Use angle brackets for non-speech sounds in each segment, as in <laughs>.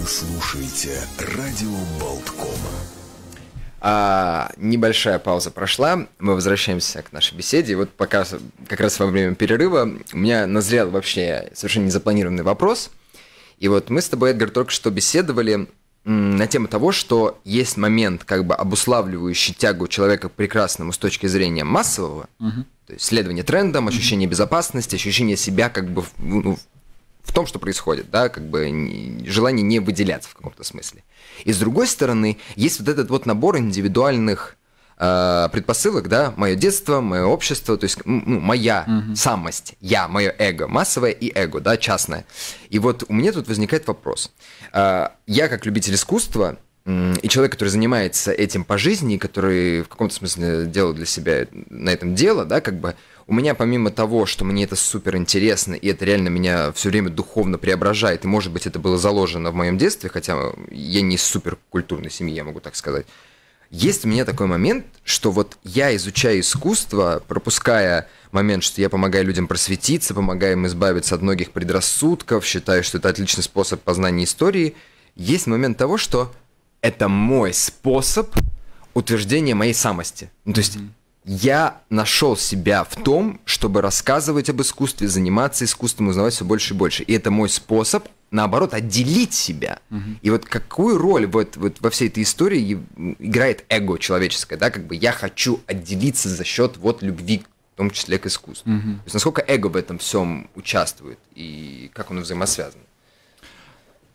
Вы слушаете радио Болткома. А, небольшая пауза прошла, мы возвращаемся к нашей беседе. И вот пока, как раз во время перерыва, у меня назрел вообще совершенно незапланированный вопрос. И вот мы с тобой, Эдгар, только что беседовали на тему того, что есть момент, как бы обуславливающий тягу человека к прекрасному с точки зрения массового, угу. то есть следование трендам, ощущение угу. безопасности, ощущение себя как бы ну, в том, что происходит, да, как бы желание не выделяться в каком-то смысле. И с другой стороны, есть вот этот вот набор индивидуальных э, предпосылок, да, мое детство, мое общество, то есть ну, моя угу. самость, я, мое эго, массовое и эго, да, частное. И вот у меня тут возникает вопрос. Э, я как любитель искусства и человек, который занимается этим по жизни, который в каком-то смысле делал для себя на этом дело, да, как бы, у меня помимо того, что мне это супер интересно, и это реально меня все время духовно преображает, и может быть это было заложено в моем детстве, хотя я не из супер культурной семьи, я могу так сказать, есть у меня такой момент, что вот я изучаю искусство, пропуская момент, что я помогаю людям просветиться, помогаю им избавиться от многих предрассудков, считаю, что это отличный способ познания истории, есть момент того, что это мой способ утверждения моей самости. Ну, то есть я нашел себя в том, чтобы рассказывать об искусстве, заниматься искусством, узнавать все больше и больше. И это мой способ, наоборот, отделить себя. Угу. И вот какую роль вот, вот во всей этой истории играет эго человеческое, да, как бы я хочу отделиться за счет вот любви, в том числе к искусству. Угу. То есть насколько эго в этом всем участвует и как оно взаимосвязано?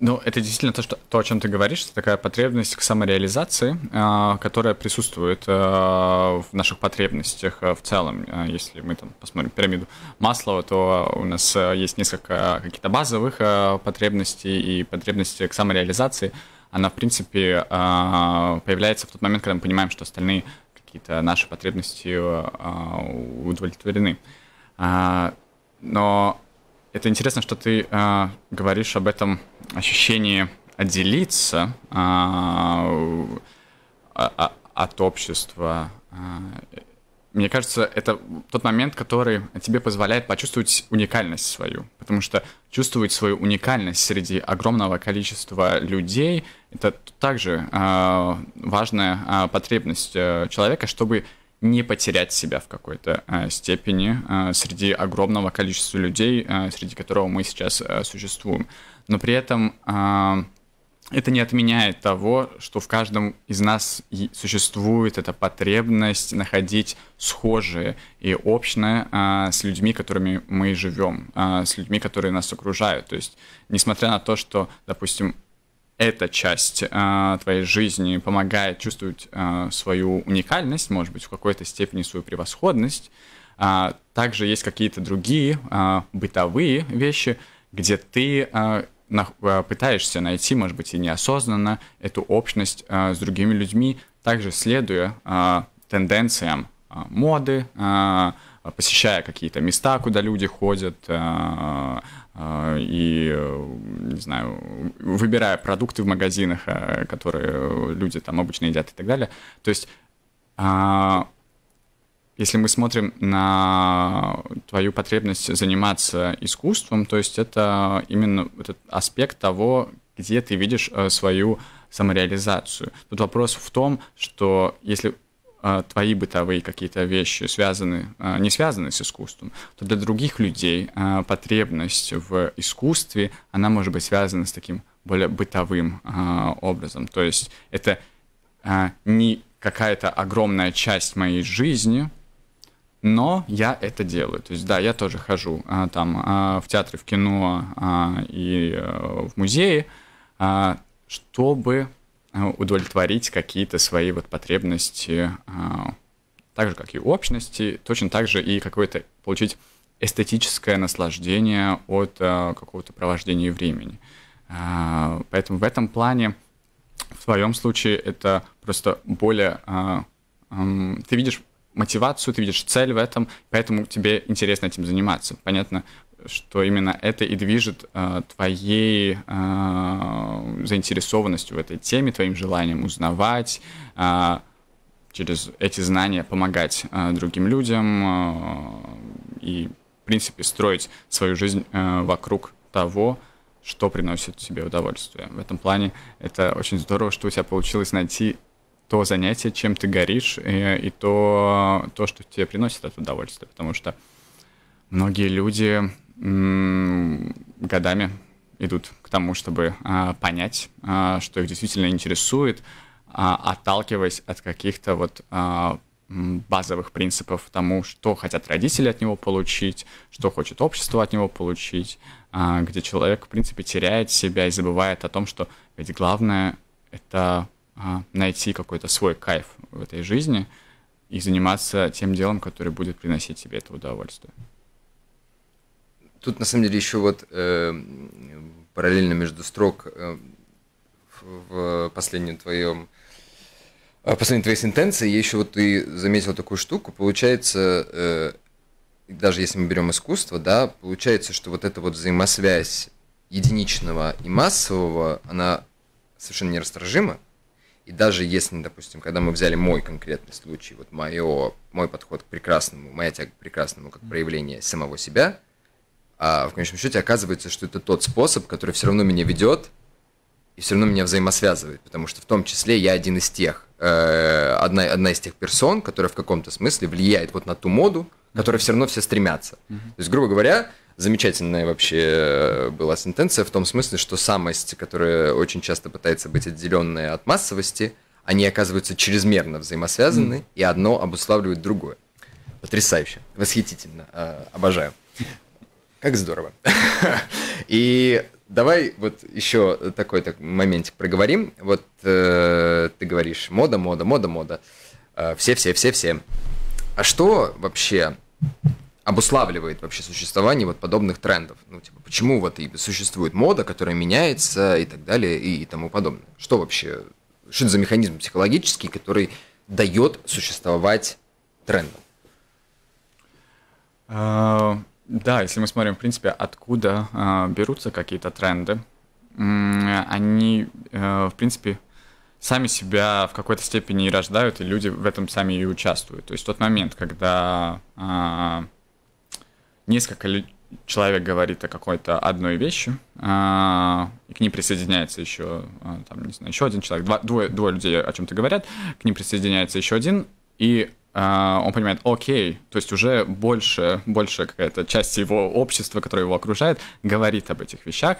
Ну, это действительно то, что, то, о чем ты говоришь, это такая потребность к самореализации, а, которая присутствует а, в наших потребностях а, в целом. Если мы там посмотрим пирамиду Маслова, то у нас есть несколько каких-то базовых потребностей и потребности к самореализации. Она, в принципе, появляется в тот момент, когда мы понимаем, что остальные какие-то наши потребности удовлетворены. Но это интересно, что ты э, говоришь об этом ощущении отделиться э, от общества. Мне кажется, это тот момент, который тебе позволяет почувствовать уникальность свою. Потому что чувствовать свою уникальность среди огромного количества людей — это также э, важная э, потребность э, человека, чтобы не потерять себя в какой-то а, степени а, среди огромного количества людей, а, среди которого мы сейчас а, существуем. Но при этом а, это не отменяет того, что в каждом из нас существует эта потребность находить схожие и общее а, с людьми, которыми мы живем, а, с людьми, которые нас окружают. То есть, несмотря на то, что, допустим, эта часть э, твоей жизни помогает чувствовать э, свою уникальность, может быть, в какой-то степени свою превосходность. Э, также есть какие-то другие э, бытовые вещи, где ты э, на, э, пытаешься найти, может быть, и неосознанно эту общность э, с другими людьми, также следуя э, тенденциям э, моды, э, посещая какие-то места, куда люди ходят, э, а, и, не знаю, выбирая продукты в магазинах, а, которые люди там обычно едят и так далее. То есть, а, если мы смотрим на твою потребность заниматься искусством, то есть это именно этот аспект того, где ты видишь э, свою самореализацию. Тут вопрос в том, что если а, твои бытовые какие-то вещи связаны, а, не связаны с искусством, то для других людей а, потребность в искусстве, она может быть связана с таким более бытовым образом. То есть это не какая-то огромная часть моей жизни, но я это делаю. То есть, да, я тоже хожу там в театры, в кино и э, в музеи, чтобы Э, удовлетворить какие-то свои вот потребности, э, так же, как и общности, точно так же и какое-то получить эстетическое наслаждение от э, какого-то провождения времени. Поэтому в этом плане, в твоем случае, это просто более... Эм, ты видишь мотивацию, ты видишь цель в этом, поэтому тебе интересно этим заниматься. Понятно, что именно это и движет э, твоей э, заинтересованностью в этой теме, твоим желанием узнавать, э, через эти знания помогать э, другим людям э, и, в принципе, строить свою жизнь э, вокруг того, что приносит тебе удовольствие. В этом плане это очень здорово, что у тебя получилось найти то занятие, чем ты горишь, и, и то, то, что тебе приносит это удовольствие. Потому что многие люди м- годами идут к тому, чтобы а, понять, а, что их действительно интересует, а, отталкиваясь от каких-то вот а, базовых принципов тому, что хотят родители от него получить, что хочет общество от него получить, а, где человек, в принципе, теряет себя и забывает о том, что ведь главное — это а, найти какой-то свой кайф в этой жизни и заниматься тем делом, которое будет приносить тебе это удовольствие. Тут на самом деле еще вот э, параллельно между строк э, в, в последнем твоем а, последней твоей сентенции я еще вот ты заметил такую штуку. Получается, э, даже если мы берем искусство, да, получается, что вот эта вот взаимосвязь единичного и массового, она совершенно нерасторжима. И даже если, допустим, когда мы взяли мой конкретный случай, вот мое, мой подход к прекрасному, моя тяга к прекрасному как проявление самого себя, а в конечном счете оказывается, что это тот способ, который все равно меня ведет и все равно меня взаимосвязывает, потому что в том числе я один из тех, э, одна, одна из тех персон, которая в каком-то смысле влияет вот на ту моду, которой все равно все стремятся. То есть, грубо говоря, замечательная вообще э, была сентенция в том смысле, что самость, которая очень часто пытается быть отделенной от массовости, они оказываются чрезмерно взаимосвязаны, mm. и одно обуславливает другое. Потрясающе, восхитительно, э, обожаю. Как здорово. <laughs> И давай вот еще такой так, моментик проговорим. Вот э, ты говоришь мода, мода, мода, мода. Все-все-все-все. Э, а что вообще обуславливает вообще существование вот подобных трендов? Ну, типа, почему вот и существует мода, которая меняется и так далее и, тому подобное? Что вообще, что это за механизм психологический, который дает существовать трендам? А, да, если мы смотрим, в принципе, откуда а, берутся какие-то тренды, они, э, в принципе, сами себя в какой-то степени и рождают, и люди в этом сами и участвуют. То есть тот момент, когда а, несколько человек говорит о какой-то одной вещи, а, и к ним присоединяется еще, а, там, не знаю, еще один человек, два, двое, двое людей о чем-то говорят, к ним присоединяется еще один, и а, он понимает, окей, то есть уже больше, больше какая-то часть его общества, которое его окружает, говорит об этих вещах,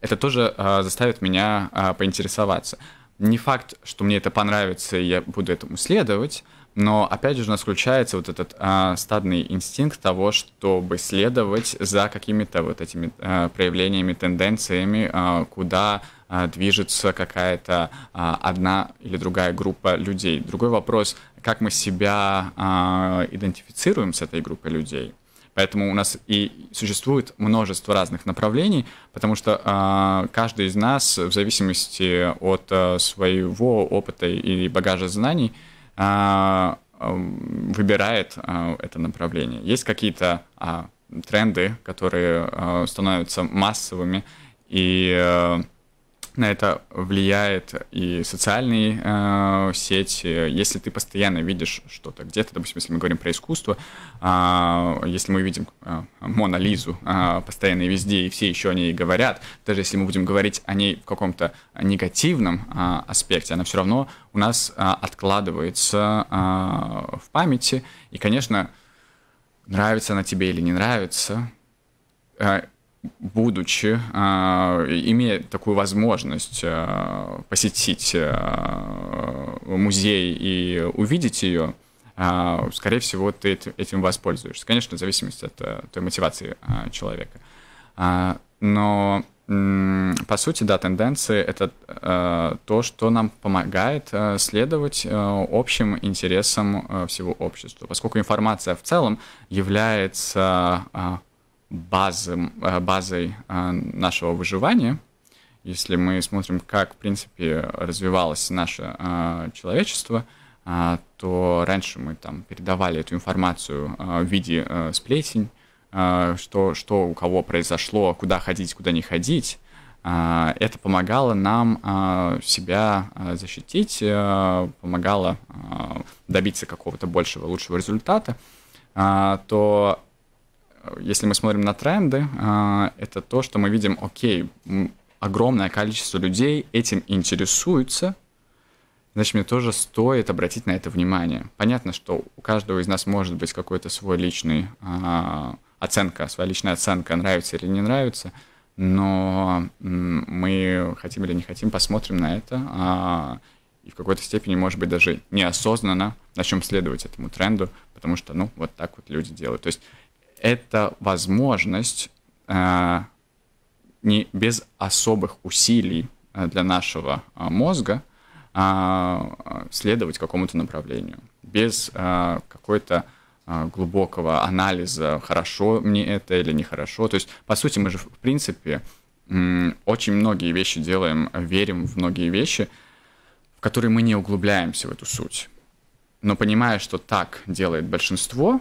это тоже заставит меня поинтересоваться. Не факт, что мне это понравится, и я буду этому следовать, но опять же у нас включается вот этот э, стадный инстинкт того, чтобы следовать за какими-то вот этими э, проявлениями, тенденциями, э, куда э, движется какая-то э, одна или другая группа людей. Другой вопрос, как мы себя э, идентифицируем с этой группой людей. Поэтому у нас и существует множество разных направлений, потому что э, каждый из нас, в зависимости от э, своего опыта и багажа знаний, а, выбирает а, это направление. Есть какие-то а, тренды, которые становятся массовыми и э, на это влияет и социальные э, сети. Если ты постоянно видишь что-то где-то, допустим, если мы говорим про искусство, э, если мы видим э, Мона Лизу э, постоянно и везде, и все еще о ней говорят, даже если мы будем говорить о ней в каком-то негативном э, аспекте, она все равно у нас э, откладывается э, в памяти. И, конечно, нравится она тебе или не нравится, э, будучи, а, имея такую возможность а, посетить а, музей и увидеть ее, скорее всего, ты этим воспользуешься. Конечно, в зависимости от той мотивации человека. Но по сути, да, тенденции это то, что нам помогает следовать общим интересам всего общества, поскольку информация в целом является базы э, базой э, нашего выживания. Если мы смотрим, как, в принципе, развивалось наше э, человечество, то раньше мы там передавали эту информацию в виде сплетень, что, что у кого произошло, куда ходить, куда не ходить. Это помогало нам себя защитить, помогало добиться какого-то большего, лучшего результата, то если мы смотрим на тренды, а, это то, что мы видим, окей, огромное количество людей этим интересуются, значит, мне тоже стоит обратить на это внимание. Понятно, что у каждого из нас может быть какой-то свой личный а, оценка, своя личная оценка, нравится или не нравится, но мы хотим или не хотим, посмотрим на это, а, и в какой-то степени, может быть, даже неосознанно начнем следовать этому тренду, потому что, ну, вот так вот люди делают. То есть это возможность э, не без особых усилий э, для нашего э, мозга э, следовать какому-то направлению без э, какой-то э, глубокого анализа, хорошо мне это или нехорошо. То есть, по сути, мы же, в принципе, очень многие вещи делаем, верим в многие вещи, в которые мы не углубляемся в эту суть. Но понимая, что так делает большинство,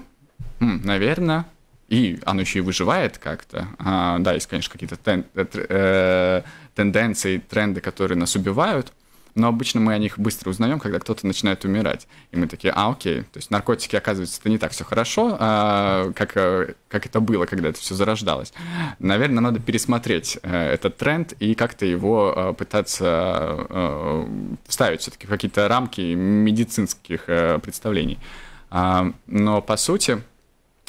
хм, наверное, и оно еще и выживает как-то. А, да, есть, конечно, какие-то тен, э, э, тенденции, тренды, которые нас убивают, но обычно мы о них быстро узнаем, когда кто-то начинает умирать. И мы такие, а, окей, то есть наркотики, оказывается, это не так все хорошо, а, как, э, как это было, когда это все зарождалось. Наверное, надо пересмотреть э, этот тренд и как-то его э, пытаться э, вставить все-таки в какие-то рамки медицинских э, представлений. А, но, по сути,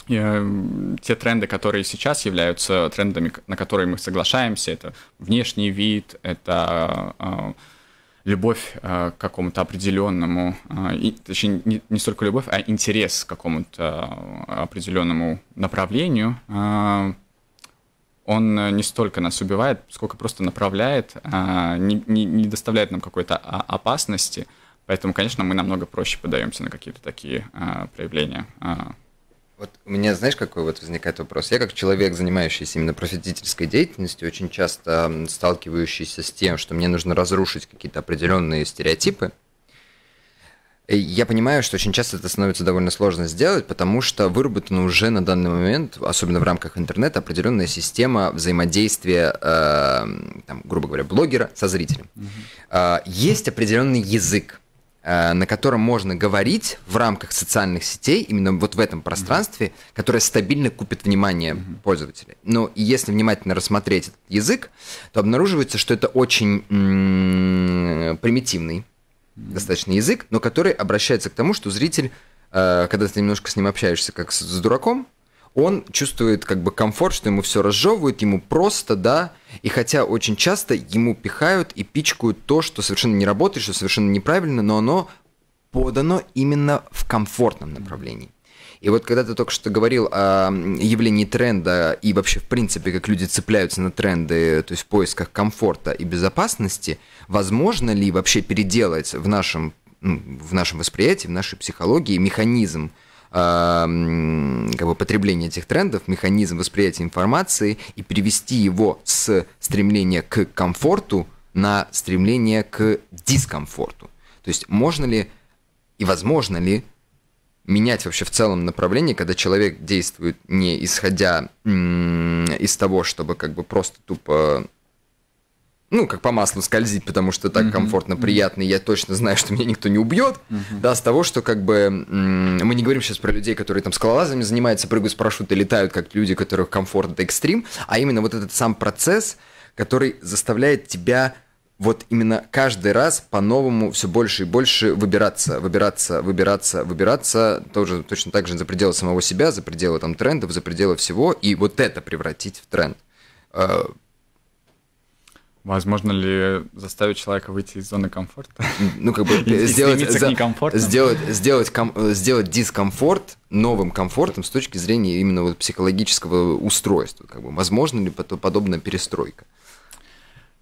Э, те тренды, которые сейчас являются трендами, на которые мы соглашаемся, это внешний вид, это э, любовь э, к какому-то определенному, точнее, не, столько любовь, а интерес к какому-то определенному направлению, он не столько нас убивает, сколько просто направляет, не доставляет нам какой-то а, опасности. Поэтому, конечно, мы намного проще подаемся на какие-то такие проявления вот у меня, знаешь, какой вот возникает вопрос? Я как человек, занимающийся именно просветительской деятельностью, очень часто сталкивающийся с тем, что мне нужно разрушить какие-то определенные стереотипы, я понимаю, что очень часто это становится довольно сложно сделать, потому что выработана уже на данный момент, особенно в рамках интернета, определенная система взаимодействия, э, там, грубо говоря, блогера со зрителем. Mm-hmm. Э, есть определенный язык, Э, на котором можно говорить в рамках социальных сетей, именно вот в этом пространстве, mm-hmm. которое стабильно купит внимание mm-hmm. пользователей. Ну, и если внимательно рассмотреть этот язык, то обнаруживается, что это очень м- примитивный mm-hmm. достаточно язык, но который обращается к тому, что зритель, э, когда ты немножко с ним общаешься, как с, с дураком, он чувствует как бы комфорт, что ему все разжевывают, ему просто, да, и хотя очень часто ему пихают и пичкают то, что совершенно не работает, что совершенно неправильно, но оно подано именно в комфортном направлении. И вот когда ты только что говорил о явлении тренда и вообще, в принципе, как люди цепляются на тренды, то есть в поисках комфорта и безопасности, возможно ли вообще переделать в нашем, в нашем восприятии, в нашей психологии механизм Эм, как бы потребление этих трендов, механизм восприятия информации и перевести его с стремления к комфорту на стремление к дискомфорту. То есть можно ли и возможно ли менять вообще в целом направление, когда человек действует не исходя из того, чтобы как бы просто тупо ну, как по маслу скользить, потому что так mm-hmm. комфортно, приятно, и я точно знаю, что меня никто не убьет, mm-hmm. да, с того, что как бы мы не говорим сейчас про людей, которые там скалолазами занимаются, прыгают с парашюта, летают, как люди, которых комфорт это экстрим, а именно вот этот сам процесс, который заставляет тебя вот именно каждый раз по-новому все больше и больше выбираться, выбираться, выбираться, выбираться, тоже точно так же за пределы самого себя, за пределы там трендов, за пределы всего, и вот это превратить в тренд э, Возможно ли заставить человека выйти из зоны комфорта? <laughs> Ну, как бы <laughs> сделать, за, сделать, сделать, ком, сделать дискомфорт новым комфортом с точки зрения именно вот психологического устройства. Как бы, возможно ли подобная перестройка?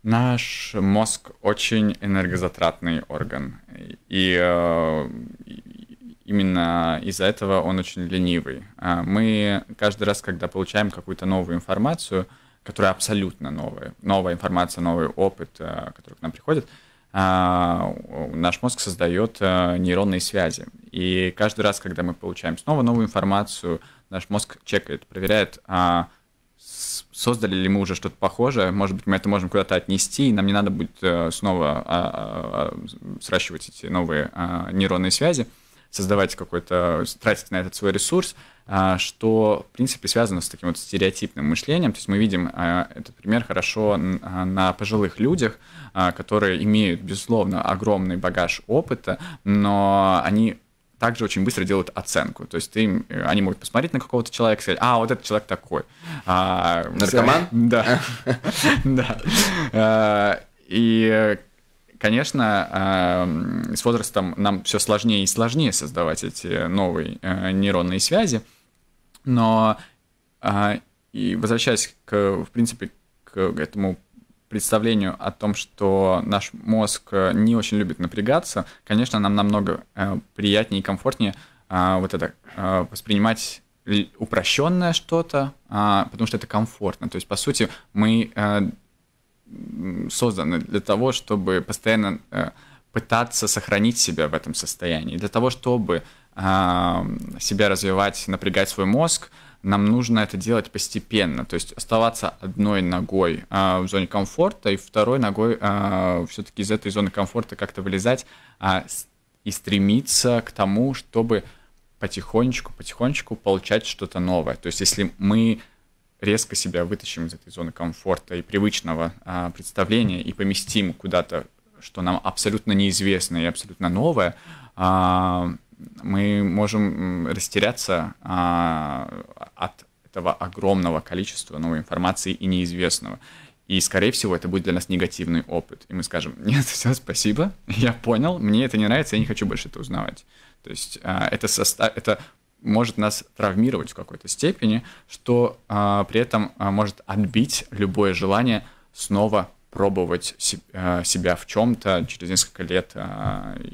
Наш мозг очень энергозатратный орган. И э, именно из-за этого он очень ленивый. А мы каждый раз, когда получаем какую-то новую информацию, которая абсолютно новая, новая информация, новый опыт, э, который к нам приходит, а, наш мозг создает э, нейронные связи. И каждый раз, когда мы получаем снова новую информацию, наш мозг чекает, проверяет, а, создали ли мы уже что-то похожее, может быть, мы это можем куда-то отнести, и нам не надо будет э, снова а, сращивать эти новые нейронные связи, создавать какой-то, тратить на этот свой ресурс, а, что, в принципе, связано с таким вот стереотипным мышлением. То есть мы видим а, этот пример хорошо а, на пожилых людях, которые имеют, безусловно, огромный багаж опыта, но они также очень быстро делают оценку. То есть ты, э, они могут посмотреть на какого-то человека и сказать, а, вот этот человек такой. Наркоман? <laughs> Да. <laughs> Да. И конечно, с возрастом нам все сложнее и сложнее создавать эти новые э, нейронные связи. Но а, и возвращаясь к, в принципе, к этому представлению о том, что наш мозг э, не очень любит напрягаться, конечно, нам намного э, приятнее и комфортнее э, вот это э, воспринимать упрощенное что-то, а, потому что это комфортно. То есть, по сути, мы э, созданы для того, чтобы постоянно э, пытаться сохранить себя в этом состоянии, для того, чтобы себя развивать, напрягать свой мозг, нам нужно это делать постепенно, то есть оставаться одной ногой а, в зоне комфорта и второй ногой а, все-таки из этой зоны комфорта как-то вылезать а, и стремиться к тому, чтобы потихонечку, потихонечку получать что-то новое. То есть если мы резко себя вытащим из этой зоны комфорта и привычного а, представления и поместим куда-то, что нам абсолютно неизвестно и абсолютно новое, а, мы можем растеряться а, от этого огромного количества новой информации и неизвестного. И, скорее всего, это будет для нас негативный опыт. И мы скажем, <laughs> нет, все, спасибо, <laughs> я понял, мне это не нравится, я не хочу больше это узнавать. То есть а, это, состав, это может нас травмировать в какой-то степени, что а, при этом а, может отбить любое желание снова пробовать а, себя в чем-то через несколько лет а, и,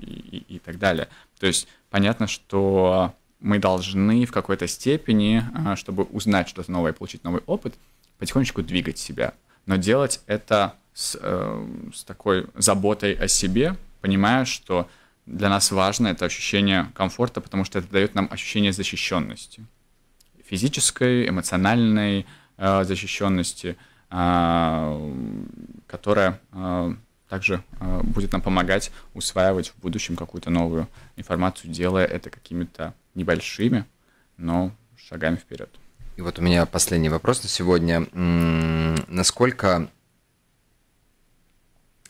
и, и так далее. То есть понятно, что мы должны в какой-то степени, а, чтобы узнать что-то новое, получить новый опыт, потихонечку двигать себя. Но делать это с, э, с такой заботой о себе, понимая, что для нас важно это ощущение комфорта, потому что это дает нам ощущение защищенности. Физической, эмоциональной э, защищенности, а, которая э, также э, будет нам помогать усваивать в будущем какую-то новую информацию, делая это какими-то небольшими, но шагами вперед. И вот у меня последний вопрос на сегодня. Насколько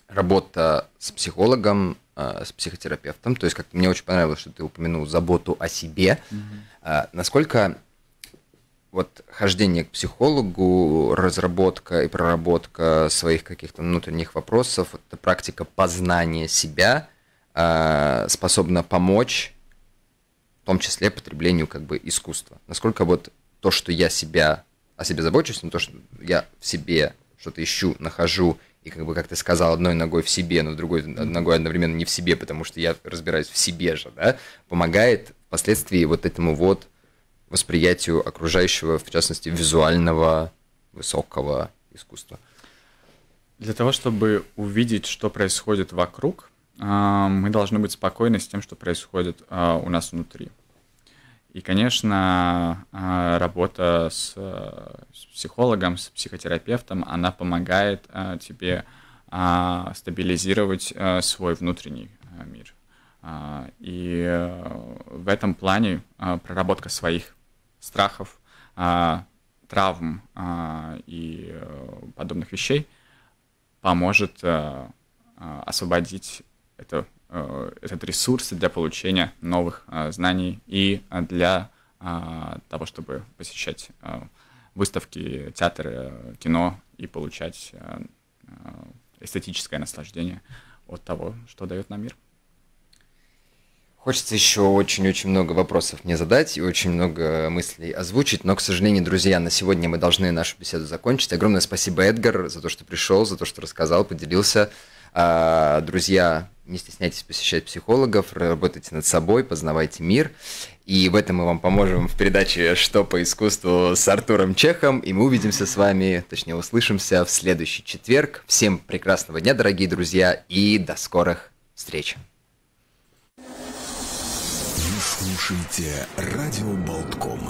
работа с психологом, э, с психотерапевтом, то есть как мне очень понравилось, что ты упомянул заботу о себе, mm-hmm. насколько вот хождение к психологу, разработка и проработка своих каких-то внутренних вопросов, эта практика познания себя э, способна помочь, в том числе потреблению как бы искусства. Насколько вот то, что я себя о себе забочусь, но то, что я в себе что-то ищу, нахожу, и как бы, как ты сказал, одной ногой в себе, но другой ногой одновременно не в себе, потому что я разбираюсь в себе же, да, помогает впоследствии вот этому вот восприятию окружающего, в частности, визуального, высокого искусства? Для того, чтобы увидеть, что происходит вокруг, а, мы должны быть спокойны с тем, что происходит а, у нас внутри. И, конечно, а, работа с психологом, с психотерапевтом, она помогает тебе стабилизировать свой внутренний мир. И э, в этом плане проработка своих страхов, а, травм а, и э, подобных вещей поможет э, э, освободить это, этот ресурс для получения новых знаний и для того, чтобы посещать выставки, театр, кино и получать эстетическое наслаждение от того, что дает нам мир. Хочется еще очень-очень много вопросов мне задать и очень много мыслей озвучить, но, к сожалению, друзья, на сегодня мы должны нашу беседу закончить. Огромное спасибо, Эдгар, за то, что пришел, за то, что рассказал, поделился. А, друзья, не стесняйтесь посещать психологов, работайте над собой, познавайте мир. И в этом мы вам поможем в передаче «Что по искусству» с Артуром Чехом. И мы увидимся с вами, точнее услышимся в следующий четверг. Всем прекрасного дня, дорогие друзья, и до скорых встреч! слушаете «Радио Болтком».